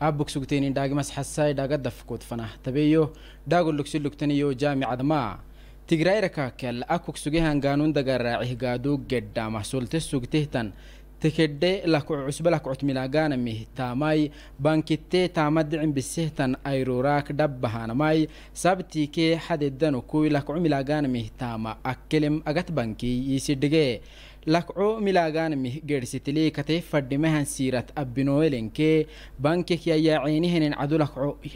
aabogsuugteynin dhaagmasxasay dhaagadafukoodfanah tabeeyo dhaagologso lugtaniyo jaamicadmaa tigrayrakakel akogsuge dagaraacih raacigaaduu gedha mahsulte sugtehtan tekedhe lakucusbalakocotmilagaanamih taamay bankittee taamadicimbisehtan ayruuraak dhabbahaanamay sabtiikee xadedanukui lakucumilagaanamih taama akkelem agat bankiy iisidhigee lakcoo milaaganami geersitelii katee fadhimahan siirat abbinooelenkee banke kiyayaaceenihenen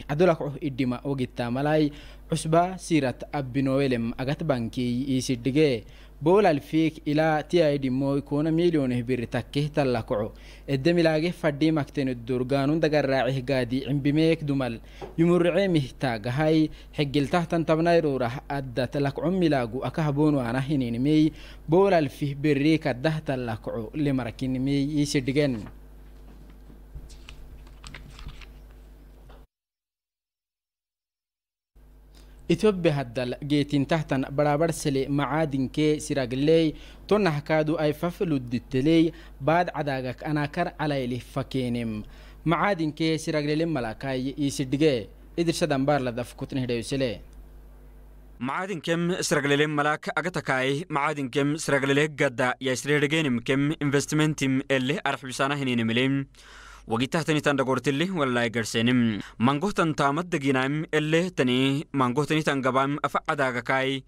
cadulakco idhima ogittaa malay cusbaa siirat abbinooelem agat bankeey iisidhigee boolal fiik ilaa tiaydi moykuna miliyoneh biri takkeh tallakoco eddemilaageh fadhiimaktenu durgaanun dagarraacih gaadi cimbimeek dumal yumurceemih taagahay xegiltahtan tabnayrurah addat lakcon milaagu akahabonuanah hininimey boolal fih biri kaddah tallakoco lemarakinimey iisidhigen ethiopia haddal geetintaxtan baraabarsele macaadinkee siraagley tonahkaadu ay fafluditeley baad cadaagak anaakar calaylih fakeenem macaadinkee siraglele malakay iisidhige idirshadan baarladaf kutnihidhayusele macadinkem siraglele malak agatakai macadinkem gada gadda yaisrehgenemkem investmentim ele arxibisana وقتها تاني تان دقورت اللي ولا يقرسينم مانقوه تان تامت دقينام اللي تاني مانقوه تاني تان قبام أفعا داقاكاي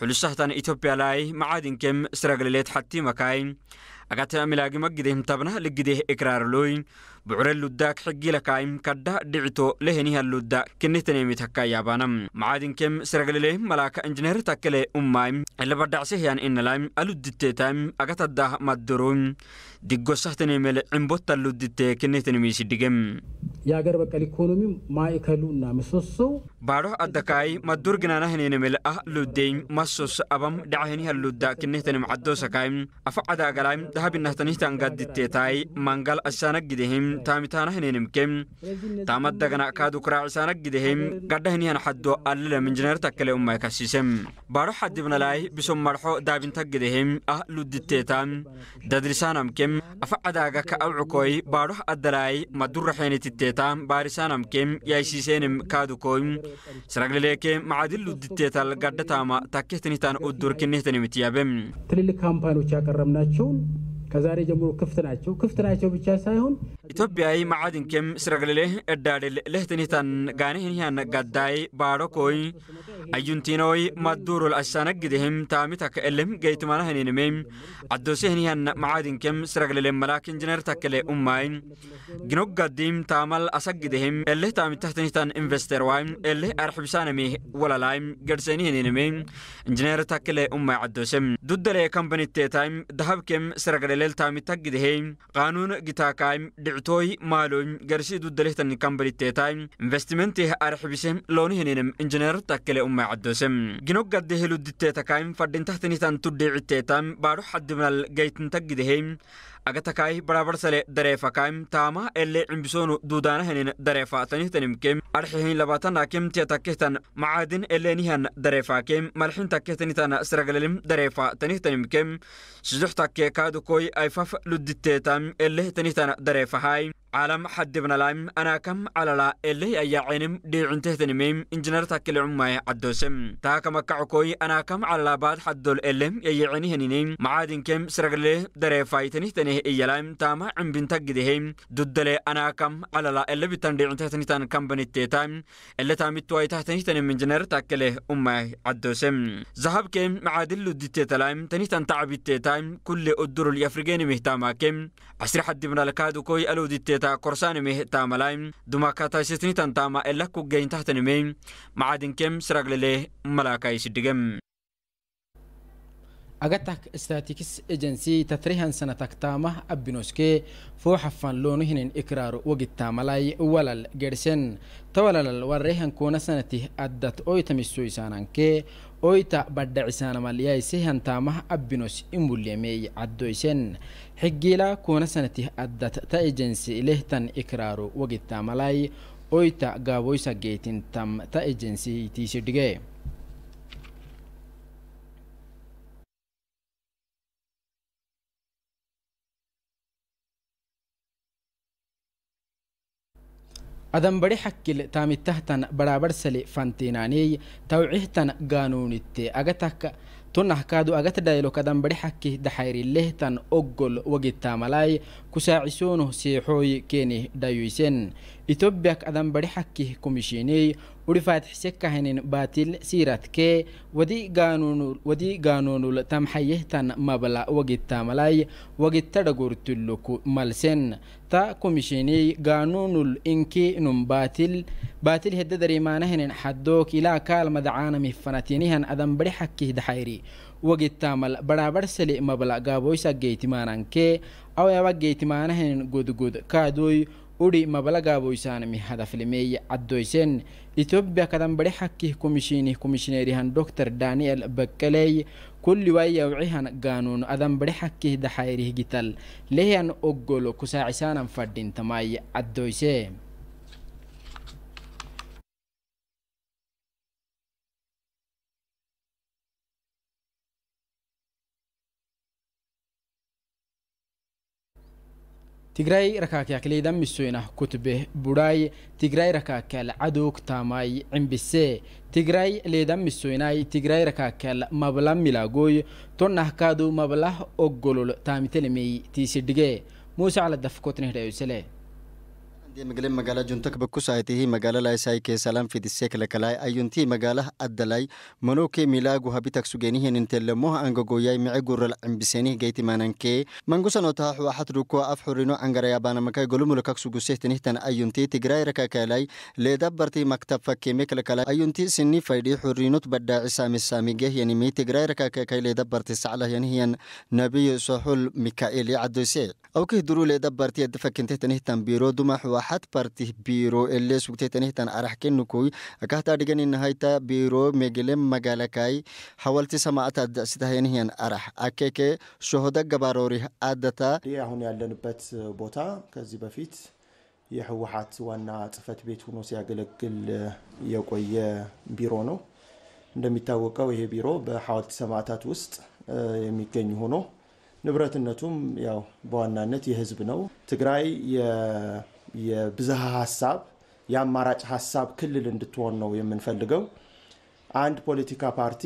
حلوسه لاي معادن كم سرقليليت حتي مكاي أقاتي أملاقي مقدهم تابنا لقديه إقرار لوي ብዑረ ሉዳክ ሕጊ ለካይም ከዳ ድዕቶ ለሄኒህ ሉዳ ክንትኔሚ ተካ ያባናም መዓድንኬም ስረግልሌህም መላካ ኢንጂነር ተከሌ ኡማይም ለበዳዕሴህያን ኢነላይም አሉድቴታይም አገተዳ ማደሮም ድጎሳህትኔ መለ ዕንቦታ ሉድቴ ክንትኔሚ ሲድገም የአገር በቀል ኢኮኖሚ ማእከሉና ምሰሶው ባዶ አደካይ ማዱር ግናና ህኔነ መልአ ሉዴኝ ማሶስ አባም ዳዓህኒ ሉዳ ክንትኔም ዓዶ ሰካይም አፈ ዓዳገላይም ዳሃብናህተኒህታንጋድቴታይ ማንጋል አሳነግደህም taamitaana hinenimkem taamad dagana kaadu karaacisaana gidehem gadha hinihan xaddo allilem injineer takkale ummay kasisem baadho xadibnalaay bisom marxo daabinta gidehem ah luditeetaan dadrisaanamkem afa cadaaga ka awcukoy baadho addalaay maduraxeenititeeta baarisaanamkem yaisiiseenem kaadukoy siraglileeke macadin luditeetal gadha taama takkehtinihtaan uddurkinihtanimitiyabe ትልልቅ ካምፓኒዎች ያቀረብናቸውን ከዛሬ ጀምሮ ክፍት ናቸው። ክፍት ናቸው ብቻ ሳይሆን ኢትዮጵያዊ ማዓድንኬም ስረግልሌህ እዳድል ልህትኒታን ጋንህን ያነጋዳይ ባሮኮይ አዩንቲኖይ ማዱሮል አሳነግድህም ታሚ ታከ እልህም ገይትማና ህኒንሜም አዶሴህን ያነ ማዓድንኬም ስረግልሌ መላክ ኢንጂነር ታከሌ ኡማይ ግኖጋዲም ታማል አሰግድህም እልህ ታሚ ታህትኒታን ኢንቨስተር ዋይ እልህ አርሕብሳነሜ ወላላይም ገድሰኒ ህኒንሜም ኢንጂነር ታከሌ ኡማይ አዶሴም ዱደሌ ካምፓኒ ቴታይም ዳሃብኬም ስረግልሌ ليلتا متجد هيم قانون جتاكايم دعتوي مالون قرشي دو دليتن كامبري تيتايم انفستمنتي ارحبسم لوني هنينم انجينير تاكل ام عدوسم جنو قد هلو دتيتاكايم فدين تحتني تان تدعي تيتايم بارو حد من الجيت متجد هيم agatakai barabar sale kaim tama ele cimbisonu duudanahanin darefa tanihtanimkem arxihin labatanakem tiatakehtan macadin elenihan darefakem malxintakehtanitana sragalelim darefa tanihtanimkem sidoxtake kaadukoi aifaf luditetam ele tanihtan darefahai عالم حد ابن لايم أنا كم على لا اللي أي عينم دي عنته ميم إنجنر تاكل عماي عدوسم تا كما مكعكوي أنا كم على لا بعد حدول اللم يي عيني نيم معادن كم سرقلي دري فايتني تنه إيا لايم تاما عم بنتك ديهم دودلي أنا كم على لا اللي بتن دي عنته تنتان كم بنت تايم اللي تامي تواي تحتني تن إنجنر تاكل عماي عدوسم ذهب كم معادل لدتي تلايم تني تن تعبي تايم كل أدور الأفريقيين مهتاما كم عسر ابن لكادو كوي ألو دتي ta korsanime tamalai dumakataisitnitan tama elakuggeintahtanime macadinkem siraglele malakaisidigem agatak statiks agency tatrihan sanatak taamah abinoske fooxafan loonuhinin ikraaro wagitaamalay walal gersen tawalalal warehan koona sanati addat oytamisoysaanankee oyta badhacisanamalyaise hantaamaha abbinos imulemeey caddoysen xigiila kuna sanati addad ta ejensi lehtan ikraaru wagitamalay oyta gaaboysa geetintam ta ejensi tiisidhige adan bari xakkil taamitahtan baraabarsale fanteenaaneey tawcihtan gaanuunitte agatakka tunahkaadu agatadhaylo kadan bari xakki daxayrilehtan oggol wagitaamalay kusaacisoono seexooy keeni dhayuysen itobiyak adan bari xakki ورفات حسكهن باتل سيرتك ودي قانون ودي قانون تمحيهتن مبلا وقت تاملاي وقت تدقورت لك ملسن تا كوميشيني قانون الانكي نم باتل باتل هدا دريمانهن حدوك إلى كالمد عانمي فنتينهن أدم بري حكيه دحيري وقتامل برابر سلي مبلغ قابويسا جيتمانان كي أو يبا جيتمانهن قد قد كادوي uri mabalagaaboysaanami hadaflemeeya caddoysen itiobiya kadan bade hakkih komishinih komishineerihan doktor daniel bakkeleey kulli wayyawcihan gaanuun adan bade hakkih daxayrih gital lehian oggolo kusaacisaanan fadhintamay caddoysee تجراي ركاك ياكلي دم السوينة كتبه براي تجراي ركاك العدوك تاماي عمبسي تجراي ليدم السويناي تجراي ركاك مبلغ ملاقوي تنه كادو مبلغ أقولل تامي تلمي تيسدقه موسى على الدفقوت نهدأ دي مقلي مقالة جنتك بكوس آيته مقالة لا يساي كي سلام في دسي كلكلاي أيونتي مقالة أدلاي منوكي ميلاغو هبيتك سجينيه ننتلموها أنغوغوياي معيقور العنبسينيه جيتي مانانكي منغوسا نوتاح واحد روكو أفحورينو أنغريابانا مكاي قلومو لكاك سجوسيه تنهتان أيونتي تقراي ركاكالاي لدبرتي مكتب فكيمي كلكلاي أيونتي سني فايدي حورينو تبدا عسامي سامي جيه يعني مي تقراي ركاكاكاي لدبرتي سعلا ينهيان يعني نبي سحول ميكائيل عدوسي أو كي درو لدبرتي الدفك انتهتان تنبيرو دمح واحد axad partih biro ele sugtetanehtan araxkenukoi akahta dhiganinahaita biro megele magalakai hawalti samaatad sitahenihyan arax akeke shohoda gabaroorih አደታ ይህ አሁን ያለንበት ቦታ ከዚህ በፊት የህወሀት ዋና ጽህፈት ቤት ሆኖ ሲያገለግል የቆየ ቢሮ ነው። እንደሚታወቀው ይሄ ቢሮ በሐውልት ሰማዕታት ውስጥ የሚገኝ ሆኖ ንብረትነቱም ያው በዋናነት የህዝብ ነው። ትግራይ የብዝሃ ሀሳብ የአማራጭ ሀሳብ ክልል እንድትሆን ነው የምንፈልገው። አንድ ፖለቲካ ፓርቲ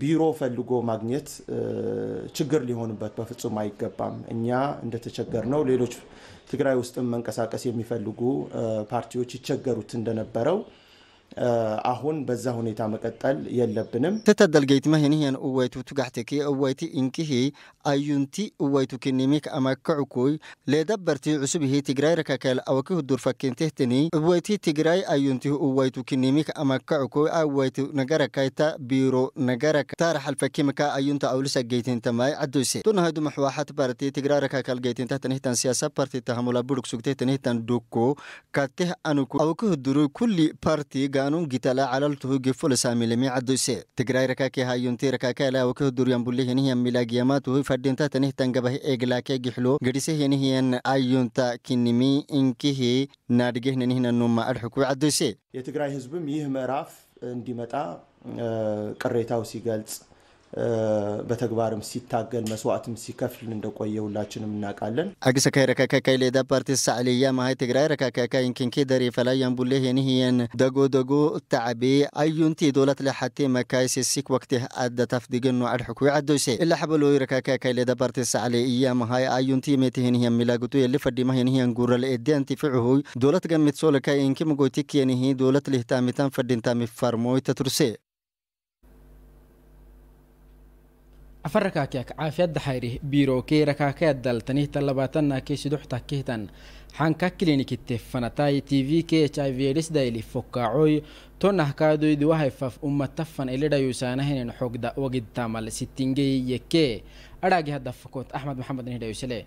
ቢሮ ፈልጎ ማግኘት ችግር ሊሆንበት በፍጹም አይገባም። እኛ እንደተቸገር ነው ሌሎች ትግራይ ውስጥም መንቀሳቀስ የሚፈልጉ ፓርቲዎች ይቸገሩት እንደነበረው አሁን በዛ ሁኔታ መቀጠል የለብንም። ተተደልገይት መህንህን እወይቱ ቱጋሕትኪ እወይቲ እንኪሂ አዩንቲ እወይቱ ክኒሚክ አማክዕኩይ ሌደበርቲ ዑስብሂ ትግራይ ረካከል አወኪሁ ዱር ፈኪንትህትኒ እወይቲ ትግራይ አዩንቲሁ እወይቱ ክኒሚክ አማክዕኩይ አወይቱ ነገረካይታ ቢሮ ነገረካ ታርሓል ፈኪምካ አዩንታ አውልሰ ገይትንተማይ ዓዱሴ ቱናሃይዱ መሕዋሓት ባርቲ ትግራይ ረካከል ገይትንታህትንህተን ሲያሳ ፓርቲ ተሃሙላ ቡድክ ሱግትህትንህተን ዱኮ ካትህ ኣንኩ አወኪሁ ድሩይ ኩሊ ፓርቲ ጋ kaanun gitala calaltuhu gefula saamilemi caddoyse tigray rakake hayunti rakakala waka duryanbulehinihiyan milagiyamatuhu fadhinta tanih tangabah eglake gixlo gadisehinihiyan ayunta kinimi inkihi ናድጌህንኒህነኑማ አድሕኩ ዓዶሴ የትግራይ ህዝብም ይህ ምዕራፍ እንዲመጣ ቅሬታው ሲገልጽ በተግባርም ሲታገል መስዋዕትም ሲከፍል እንደቆየ ሁላችንም እናውቃለን። አግሰካይ ረካካካይ ሌዳ ፓርቲ ሳዕልያ ማሀይ ትግራይ ረከከከ ረካካካይ ደሪ ደሪፈላያን ቡሌ የኒህየን ደጎ ደጎ ተዓቢ አዩንቲ ዶላት ለሓቲ መካይ ሴሲክ ወቅቲ አደ ታፍዲግኑ አድሕኩ ዓዶሴ እላ ሓበሎይ ረካካካይ ሌዳ ፓርቲ ሳዕልያ ማሀይ አዩንቲ ሜቲ የኒህየን ሚላግቱ የሊ ፈዲማ የኒህየን ጉረ ኤዲያንቲ ፍዕሁይ ዶላት ገሚት ሶለካይ እንኪ ምጎይቲክ የኒሂ ዶላት ልህታሚታን ፈዲንታሚ ፋርሞይ ተቱርሴ afar rakaakiya xayri biro kee rakaakayaddal tanihta labaatanna kee siduxta kihtan xanka kilinikite fanatai tv k h i v erisdaili fokkaacoy tonah kaadoydi wahayfaf ummatafan elidhayuusaanahenen xogda wagidtamal sitingey yeke adhaagi hadda fakot axmed maxamed nihidhayusele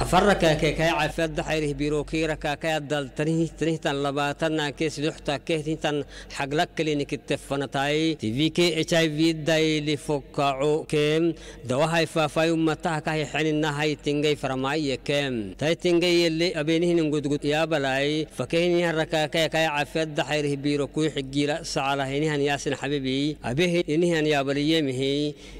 afarra kaakee cafadda xayrih birokiira kaakayadal tanih tanihtan labaatanna kee sidoxta keetintan xagla kalinikitefanatai tvk h i v dayli fokaco keem dawahay faafaayu mataha kahay xeninahay tingay faramaaye keem tay tingay yele abeenihin gudgud yaabalay fakehinihara kaakayakay cafadda xayrih birokui xigila sacalahinihan yaasin xabibi abehi inihan yaabaliyemihi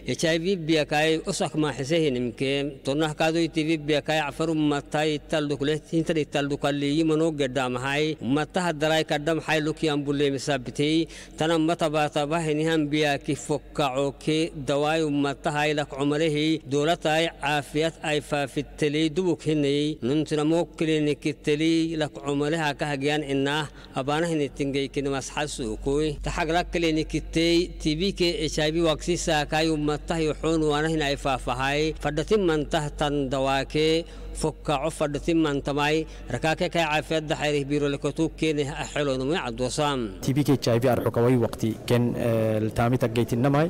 h i v biyakay osak maaxisehinimkeem tonah kaadoy tv biyakay جعفر متاي تلو له تنتري تلو اللي يمنو قدام هاي متها دراي قدام هاي لو كيان بولي مسابتي تنا متبا تبا هنهم بيا كفك عوكي دواي متها لك عمره دولتاي عافيات عافية اي في التلي دوك هني ننتنا موكلين التلي لك عمرها كهجان إنه أبانا هني تنجي كن مسحسو كوي تحق لك التي لين اتش اي بي واكسي ساكاي ومتها يحون وانا هنا اي إفافهاي فدتي من تحت دواكي فك عفر ثم انتماي ركاك كي عافيت دحيره بيرو لكتوب كين أحلو نمي عبد وسام تي بي كي تشاي بي أرحك وي وقتي كان آه، التامي تقيت النماي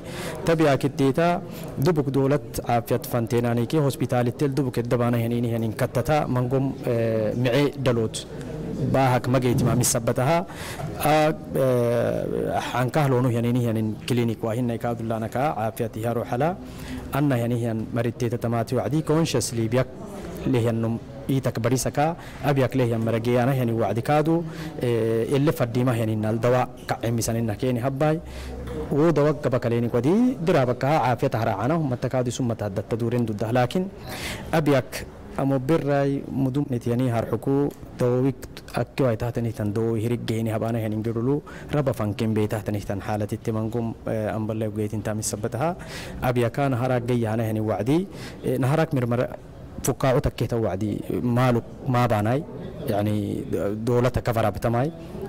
تبيا كتيتا دبك دولت عافيت فانتيناني كي هوسبيتال تل دبك الدبانة هنيني هنين كتتا منقوم آه، معي دلوت باهك ما جيت ما مسبتها عن آه، كهلونه نو يعني يعني كلينيك واهين كاد الله كا عافيتها روح لا أن يعني يعني مريت تماتي وعدي كونشسلي بيك لهنم إيتك بريسكا أبيك ليه مرجي أنا هني وعدكادو إيه، اللي فدي ما هني نال دواء كأمي سنين كيني هباي ودواء كبا كليني قدي درابك عافية تهرع أنا هم تكادي ثم تهدد تدورين ضده لكن أبيك أمو براي مدوم نتياني هرحكو دويك أكيو أي تحتني تن دو هيرك جيني هبانا هنين جرولو ربا فانكين بي تحتني تن حالة التمنكم أمبلا إيه، وجيتين تامي سبتها أبيا كان هراك جي أنا هني وعدي إيه، نهارك مرمر فكاو تكيتا وعدي مالو ما باناي يعني دولة كفرة بتماي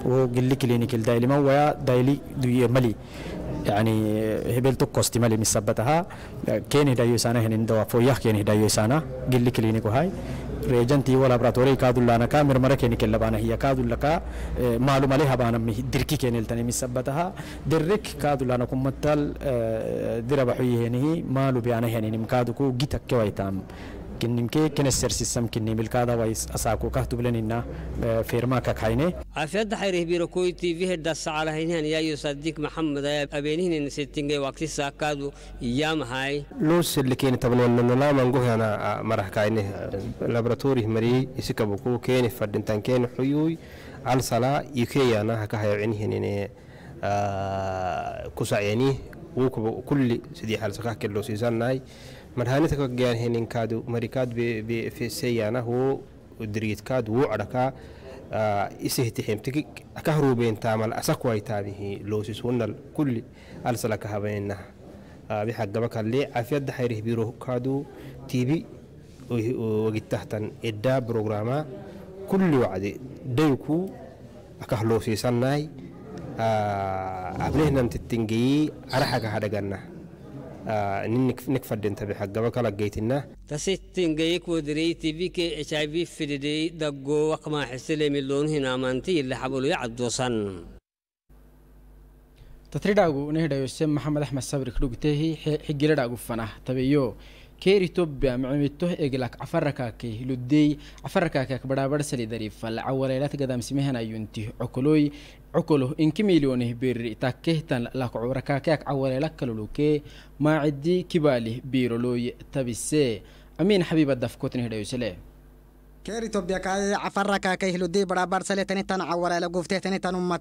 وقلي كلينيكال دايلي ما ويا دايلي دوية مالي يعني هبل تو كوستي مالي مسبتها كيني دايو سانا هنين دوا فويا كيني دايو سانا قلي كلينيكو هاي ريجنتي ولا براتوري كادو لانا كا مرمرة كيني كلا بانا هي كادو لكا معلومة لها بانا دركي كيني التاني مسبتها درك كادو لانا كم متل دربحوي هني مالو بيانا هني مكادو كو جيتك كويتام kinimkee kinasarsiisam kinimilkaada ways asaaku kah dublanina firmaa ka kayne afiyada xayrih biro koy tv heda sacalahaynhan yaayo sadiq maxamed abeenihnin sittinge waqti saakaadu yaamahay luusilikeeni tabloonanalaaman guhana marahkayne laboratori mariyey isikabuku keeni fadhintankeeni xuyuuy calsalaa ikeyaana hakahayacinhinine kusacyanii wukuba kulli sidii xalsakah kelloosiisannahay مرهانتك جان هنين كادو مريكاد في سيانا هو دريت كاد وو عركا آه، إسهتهم تك أكهرو بين تعمل أسقوا يتابه لوسيس ونال كل أرسلك هبينها آه، بحق بكالي عفيد حيره بيرو كادو تيبي وقد تحتن إدا بروغراما كل وعد ديكو أكهلو في سناي أبنهنا آه، متتنجي أرحك هذا جنة ninnik fadhinta i v fidhidhey daggoowa kamaaxiselemi loonuhin tatridhaagu unahidhayose maxamed axmed sabri kudhugtehi xigiladhaagu fanah tabeyo كير إثيوبيا معمته إجلاك عفركا كي لدي عفركا كي كبرا برسلي دريف فالعوالي لا تقدم سمهنا ينتي عقلوي عقله إنك مليونه بير تاكهتن لك عوركاكاك عوالي لك كيري توبيا كاي عفرة كاي هلودي برابر سلة تاني تان عوالا لا قفته تاني تان أمة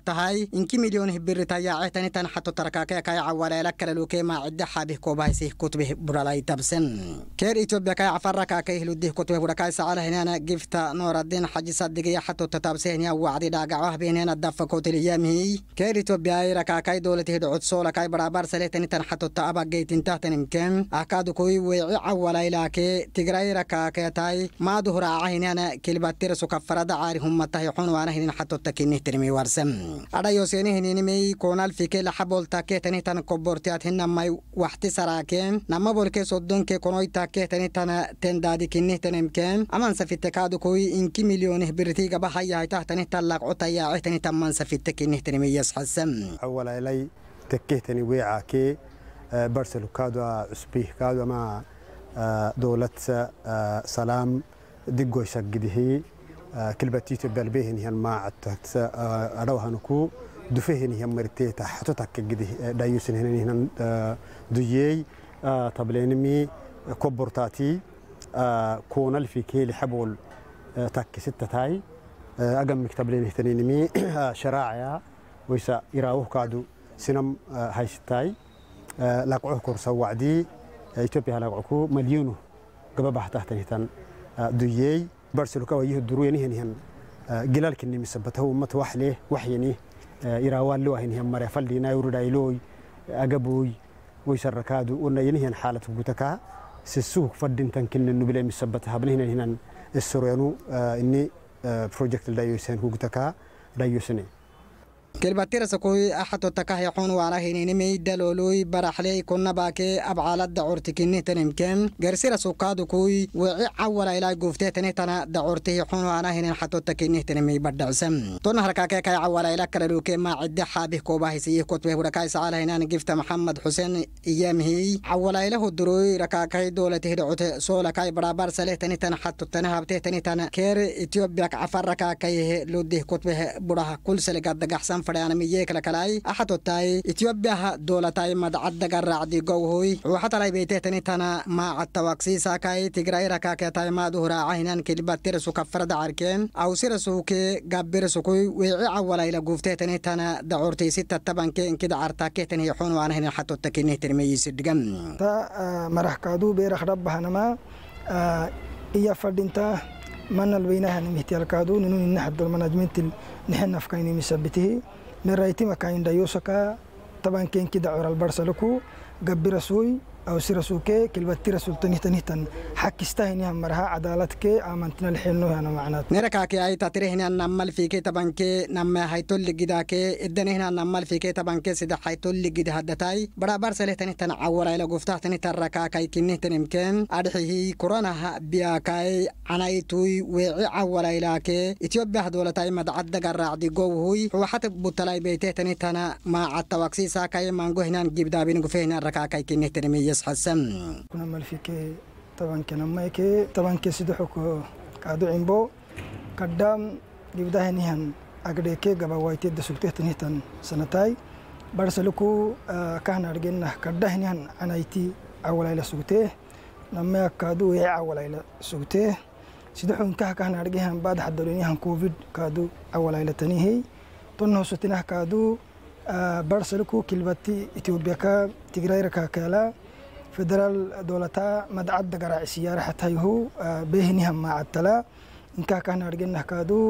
إنكي مليون هبير تايا تاني تان حتو تركا كاي كاي عوالا لا كلا لوكي ما عدى حابه كوباي سيه كتبه برالاي تبسن كيري توبيا كاي عفرة كاي هلو دي كتبه برا كاي سعال هنانا أنا جفتا نور الدين حجي صدقية حتو تتابسي هنيا وعدي داقعه بين هنا الدفا كوتي ليامي هي كيري توبيا ركا كاي دولة هدعو تصولا كاي برابر سلة تاني تان حتو تأبا جي انتهى تنمكن أكادو كوي وعي عوالا لكي تقرأي ركا كاي تاي ما دهرا عهنا ana kelibaattira sukaffarada caari hummatahay xunwaana hinin xatotta kinihtirmi warsam adhayoseeni hininimey koonal fike laxaboltakeetanitan kobortiat hinamay waxti saraakeen namabolkee soddonke konoytakeetanitana tendaadi kinihtanimkeen amansafitekaadu koy inki milyonih birtiigabahayahaytahtanihtan laaqcotayaacehtanitan mansafitte kinihtinimiyasxasam awalaylay tekehtani weecaakee barselukaadu cusbiihkaadu ama dowlad salaam digoysha gidihii kilbatiito balbehenihyan maacadtagta adhowhanuku dufehenihiyan mariteeta xatutakka gidih dhayusinhenihnan duyeey tableenimi kobortaatii kuunal fi keeli xabool takkisittataay agamik tableenihtaninimi sharaacayaa waysa iraawuhkaadu sinam haysittaay laqcuh korsawacdii itoobya halaqcuku malyunuh gababaxtahtanihtan ديي برسلك ويه الدروين يعني هن هن آه، جلال كني مسبته ومت وحله وحيني إيراوان آه، لو هن هن مرة فلدينا يورد أيلوي أجبوي آه، ويسركادو ونا ين هن حالة بوتكا سسوق فدين تنكن النبلة مسبتها بل هن هن السريانو إني بروجكت دايوسين هو بوتكا دايوسني kelbatirasa kuy axato takahyaxun waalahininimay daloluy baraxley kunabake abcaalada curtikinih tanimken garsirasukaadu kuy weci cawalailaa guuftehtanitana dacurtihixun waanahinin xatotakinih tanimay badhacsam tona harkaakee kay cawalaila kalaluke maacide xaabih koobahisiyi kotbeh udhakaisacaalahinan gifta maxamed xuseen iyamhiy cawalaylahu duruy rakaakai dowlatihidhacote soolakai baraabarsalehtanitana xatotana habtehtanitan keer etiyobiyak cafar rakaakayehe ludih kotbeh budhah kulselegaddagaxsam كان فريان ميك لكلاي أحد التاي إثيوبيا دولتاي مد عد جرع دي جوهوي وحتى لا بيته تاني تنا ما عد توكسي ساكاي تجري ركاك تاي ما دهرا عينان كلبة ترسو كفر دعركين أو سرسو كي جبر سكوي ويعي ولا إلى جوفته تاني تنا دعورتي ستة طبعا كين كده عرتاك تاني حون وأنا هنا حتى تكينه ترمي يسدجم تا مرح كادو بيرخ ربها نما إيا فردين تا من البينها نمهتي الكادو ننون نحد المناجمنت نحن نفكيني مثبته من رأيتي ما كاين دايوسكا طبعا كين كده عور البرسلكو قبل رسوي أو سيرسوكي كل بتير سلطاني تنه تن حق استهني هم مرها عدالت كي آمنتنا الحنو هنا معنات نرك عكي أي تطير هنا نمل في كي تبان كي نم هاي تول لجدا كي إدنا هنا نمل في كي تبان كي هاي تول لجدا هدا هدتاي برابر سله تنه تن عورا إلى قفتاه تنه تركا كي كنه تن يمكن أرحه هي كورونا ها بيا كي أنا يتوي وعورا إلى كي إثيوبيا هدول تاي مدعد جرع دي جو هوي هو حتى بطلاي بيته تنه تنا ما عتوكسي ساكاي مانجو هنا نجيب دابين قفه هنا ركا كي كنه تن بس حسن كنا مالفيك طبعا كنا مايك طبعا كسيد كسدحك كادو عمبو قدام يبدأ هنيهن أقديك جبا وايت دسولته تنهتن سنتاي برسلكو آه، كان أرجعنا كده هنيهن أنا يتي أول إلى سوته نما كادو يع أول إلى سيد سدحون كه كان أرجعهن بعد حد حضرونيهن كوفيد كادو أول إلى تنهي تنه سوتنا كادو آه، برسلكو كلبتي إثيوبيا كا تجري ركاكلا فدرال دولتا مدعد دقرا عسيارة حتى يهو آه، بيهنها ما عدتلا إنكا كان أرجن نحكادو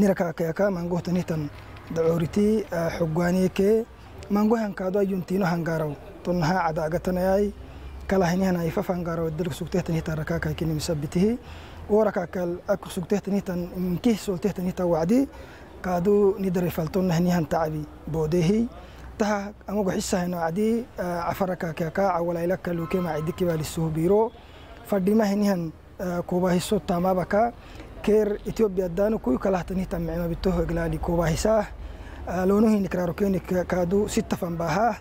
نركا كيكا مانقوه تنهتن دعوريتي آه، حقوانيك مانقوه هنكادو يونتينو هنقارو تنها عداقتنا ياي كلا هنيها نايفا فنقارو الدلق سوكته تنهتن ركا كيكيني مسبته وركا كال أكو سوكته تنهتن منكيه سوكته تنهتن وعدي كادو ندري فالتون هنيها تعبي بودهي horta anigu xisahayno acdii cafaraka eh, keekaaca walaylaka lukema cidikiba lisuhubiro fadhimahinihan eh, kuubahiso taamabaka keer etiobiya daanu kuyu kalahtanihta micmabitoho eglaadi kuubahisaah eh, loonuhini karaarokeeni kaadu si tafan baahah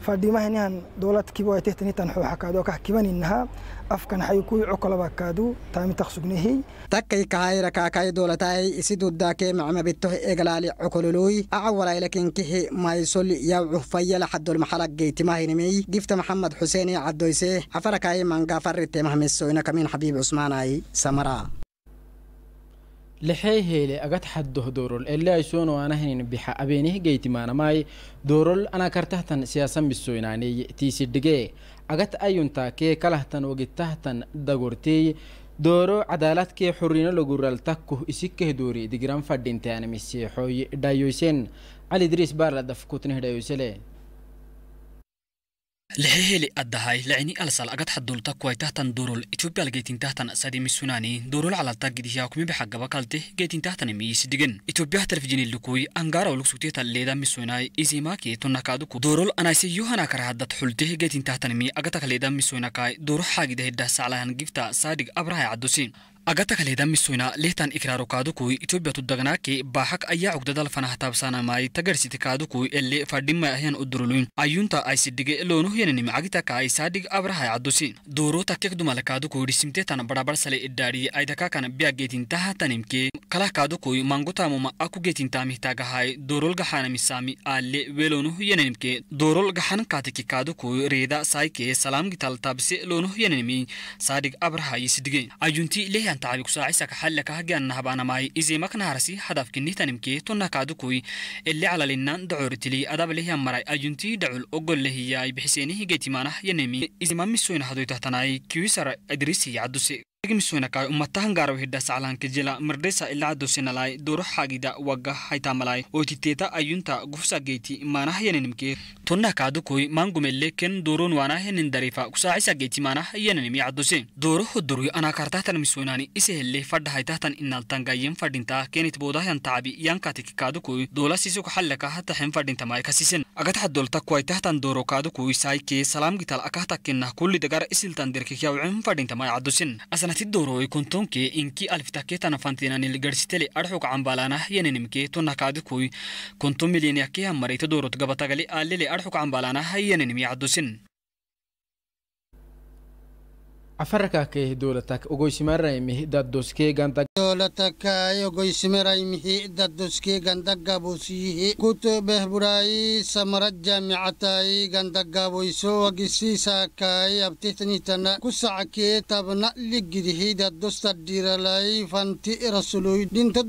fadhimahainahan dowlad kibo ay tehtan hitan xooxa kaado kah kibaninaha afkan xayu kuy cokolaba kaadu taami taqsugnehi takay kaayra kaakay dowlatay isidudda kee macmabito egalaali cokololuy acawalay lakin kihi maysol yawcu fayyala xadol maxala geytimahinimey gifta maxamed xuseeni caddoyse xafarakaay mangafarite mahmesoyna kamiin xabiib cusmaanay samara lexey heele agat xaddoh doorol elaaisoono aanahnin bixa abeenih geytimaanamay doorol ana kartahtan siyaasambisoynaaney tiisidhigee dhigee agat ayuntaakee kalahtan wagitahtan dagorteey dooro cadaaladkee xorino laguraal takkuh isikeh doori digran fadhintaanmisiixooy dhayoysen cali idriis baarladaf kutneh dhayoysele لحيلي أدهاي لعني ألسال أقد حدولتا كويتا تان دورول إتوبيا لغيتين تحتان أسادي مسوناني دورول على تاقيدي ياكمي بحق بقالته غيتين تحتان ميس ديگن إتوبيا تلفجيني لكوي أنغارا ولكسوكتي تاليدا مسوناي إزي ماكي تنكادوكو دورول أنايسي يوهانا كرهدد حولته غيتين تحتان مي أقد تقليدا مسوناكاي دورو حاقيده ده على هنجيفتا صادق أبراهي عدوسين agatakaleedamisoyna lihtan ikraaro kaadukui itoobiya tuddagnaake baaxak ayaa cugdadal fanaha tagarsiti kaadukui ele fadhima ayan uduruluyn ayunta aysidhige loonohyananimi agitaka aysaadig abrahay cadusi dooro takekdumala kaadukui dhisimteetan badhabarsale idhaari aydakakan biyageetintaha kalah kaadukui mangotaamuma aku geetintaamihtaagahay doorol gaxanamisaami aale weloonohyananimke doorol gaxan kaatiki kaadukui reeda saayke salaamgital loonohyananimi saadig abrahay sidhige ayunti lehyan كان تعبي كسرعي سك حل كه جان هبانا ماي إذا ما كان هرسي هدف كني تنمكي تونا كادوكوي اللي على لنا دعورت لي أدب له مراي أجنتي دعو الأقول له ياي بحسينه جيتي مانه ينمي إذا ما مسوين هدو تحتناي كيسر emisoynakai umatahangaaraw hidha jila mardhesa ilacadoosinalai dooro xagida waga haytaamalai ootiteeta ayunta gufsageyti maanahayananimke tonnah kaadukoi ken dooron waanahayanin darifa kusaacisageyti maanah yananimi cadose dooroho dorui anaakartahtan misoynani isehelle fadha haytahtan inaltangayen fadhinta kenit boodahyan tacabi yankatiki kaadukoi doola siisoko xallaka hatahen fadhintamai kasisen agataha kuwaitahtan dooro kaadukoi saikee salaamgital akahtakenah kulli dagar isiltan dirkikyaawcen fadhintamai cadosen marti doorooy kontonkee inkii alfitake tanafantinanil garsitele arxuk cambalanah yenenimke tonakadikuy konto milyanyakeha maray todorot gabatagale alele arxuk cambalanah yenenimi cadusin cafarakakeh dowlatak ogoysimaraymi daddoskee gandag dowlatakay ogoysimaraymihi daddoskee gandaggaabosiyihi kutubeh burayi samara jaamicatayi gandaggaabooyso wagisiisaakay abtihtanitana kusacakee tabna ligidihi daddostadhiiralay fanti rasuloy dhinto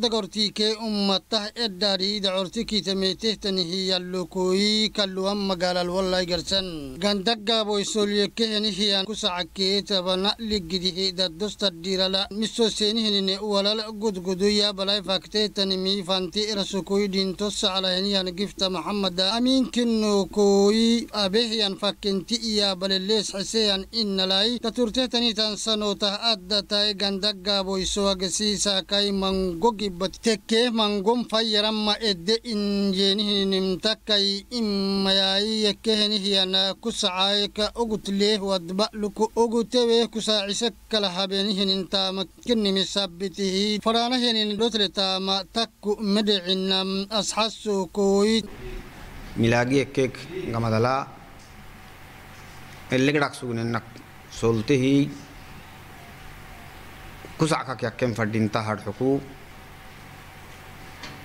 ummatah eddhaadhiida cortikitameetehtanihiyalukoyi kalluwan magaalal wallay garsan gandaggaabooysolyekehenihiyaan kusacakee tabna wana ligidihi dadosta dirala miso senihinine walal gudguduya balay fakteytanimi fanti irasukuy dhinto saclayaniyan gifta maxamada aminkinukuy abehyan fakinti iya balelees xiseyan inalay taturtetanitan sanotah addatay gandagaboysoagasiisakay mangogibat tekkee mangom fayaramma edde injenihinimtakay immayayi yekkehenihiyana kusacayka ogutleeh wadba luku oguteweh kusaacisa kala habeenihinin taama kinimi sabbitihi faraanahinin dhotile taama takku medhecinam asxasuukuuyi milaagii ekkeek gamadalaa elegdhaq sugnennak soltihii kusackak yakken fadhinta hadhxukuu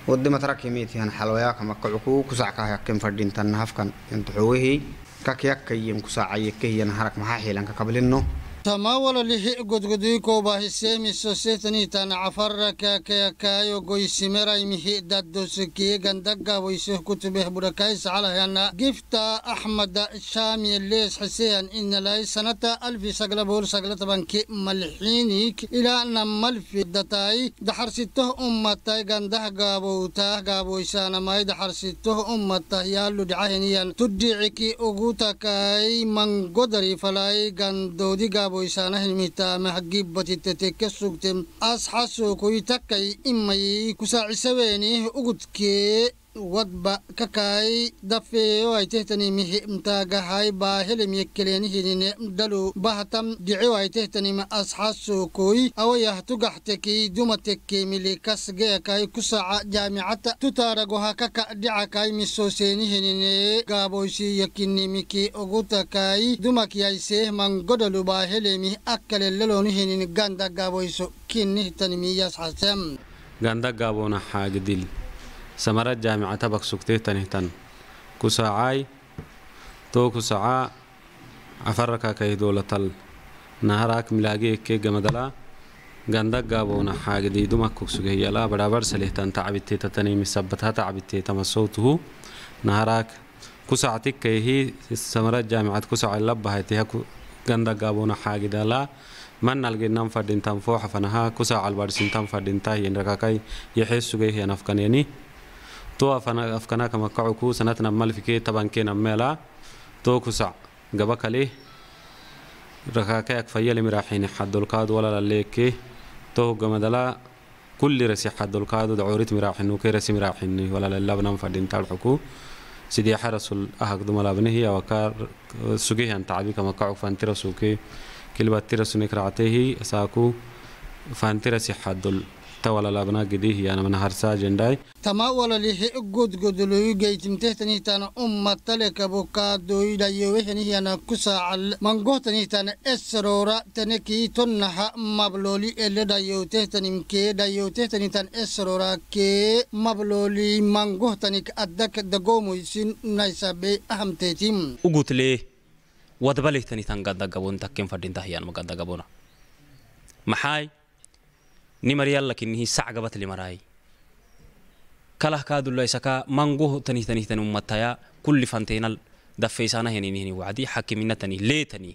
wadde matrakimiitihan xalwayaakamakkacuku kusackaa yakken fadhintanna hafkan intuxuwihii kak yakkayyen kusaacayekehiyan harak maxaa xiilanka kablinno tamawala lixi godgodiko bahisemi sosetani tana goysimeray mihi dadosiki gandaga wayseh kutubeh burakai gifta axmada shami lees xiseyan inalai sanata alfi saglabol saglatabanki malxiinik ilaa namalfi datai daxarsitoh ummatai gandah gaabowtaah gaaboysaanamai daxarsitoh ummatah yaalu dhicaheniyan tudhiciki ugu takai mangodari falai gandoodi gaabo aboysaanahinmihta mahagibbatitete ka sugte asxasoo koyitakkay kusaacisaweeni ugudkee wadba kakai dafeewai tehtani mihi mtaagahay baahilimye kelenihinine dalu bahatam diciwai tehtanima asxasookoy awayahtugaxtekii dumatekkeemili kasgeyakai kusaca jaamicata tutaaragoha kaka dhicakai misoosenihinine gaaboysi yakinimiki ogutakai dumak yaiseeh mangodalu baahilemi akkalelelonihinin ganda gaaboyso kinihtanimi yasxasem ganda gaaboona xaagadil سمرت جامعة تبك سكتي تنهتن كساعاي تو كساعا عفركا كي دولتل نهارك ملاقي كي جمدلا غندق قابونا حاجة دي دوما كوكسوغي يلا برابر سليهتن تعبتي تتني مسبتها تعبتي تمسوته نهارك كساعتك كي هي سمرت جامعة كساع اللبها تيها غندق قابونا حاجة دلا من نلقينا فردين تنفوح فنها كساع البارسين تنفردين تاهي ركاكاي يحسوغي هي نفكان يعني to afkana kama kacuku sanatna malfike tabankena mela to kusac gaba kali rakakayak fayalimiraaxini xadolkaadu walalaleeke to hogamadala kulli rasi xadolkaadu dacoorit miraaxinu ke rasi miraaxini walalelabnan fadhintalxuku sidii xarasul ahag dumalabnihi awaka sugihian tacbi kama kacuk fantirasuke kilba tirasunik ractehi saaku fantirasi xadol تولى لابنا قديه يعني من هرسا جنداي تما ولا لي قد قد لو جيتم تهتني تانا أمة تلك بوكا دوي لا يوهني أنا يعني كسا على من قوتني تانا إسرورا تنكي تنها مبلولي إلا دا يوتهتني مكي دا يوتهتني تان إسرورا كي مبلولي من قوتني كأدك دقومو يسين نايسابي أهم تيتيم وقلت ليه ودبليه تاني قد دقبون تكين فردين تهيان مقد دقبونا محاي نمر يلا كنه ساعة قبت لي مراي كله كاد الله يسكا منجوه تني تني تني أمتها كل فانتينال دفيسانا هني هني وعدي حكمنا تني ليه تني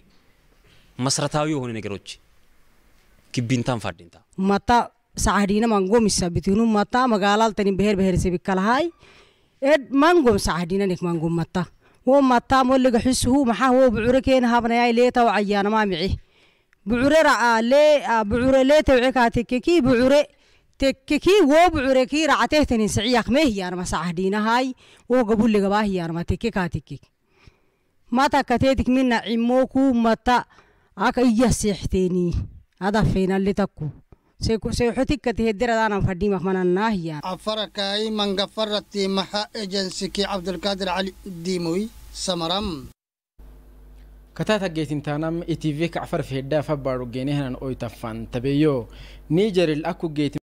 مسرتاوي هني نجروج كبين تام فردين تا متى سعدينا منجوم السبتينو متى مقالال تني بهر بهر سبي كلهاي إد منجوم سعدينا نك منجوم متى هو متى مولق حسه محاه هو بعركين هابنا يا ليتا وعيانا ما معيه بعوره رعالي بعوره لي توعكا تككي بعوره تككي و بعوره كي رعته تنين سعيق ما هي ما سعدينا هاي و قبول لغبا هي ما تككا تكك ما تكتيتك منا عموكو ما تا اك اي سيحتيني هذا فينا اللي تكو سيكو سيحتك تهدر انا فدي مخمنا ناهيا افركاي من غفرتي محا إجنسكي كي عبد القادر علي ديموي سمرم كتاتا جيتين تانام اتي فيك عفر في الدافة بارو جينيهنان اويتا فان تبيو نيجر الاكو جيتين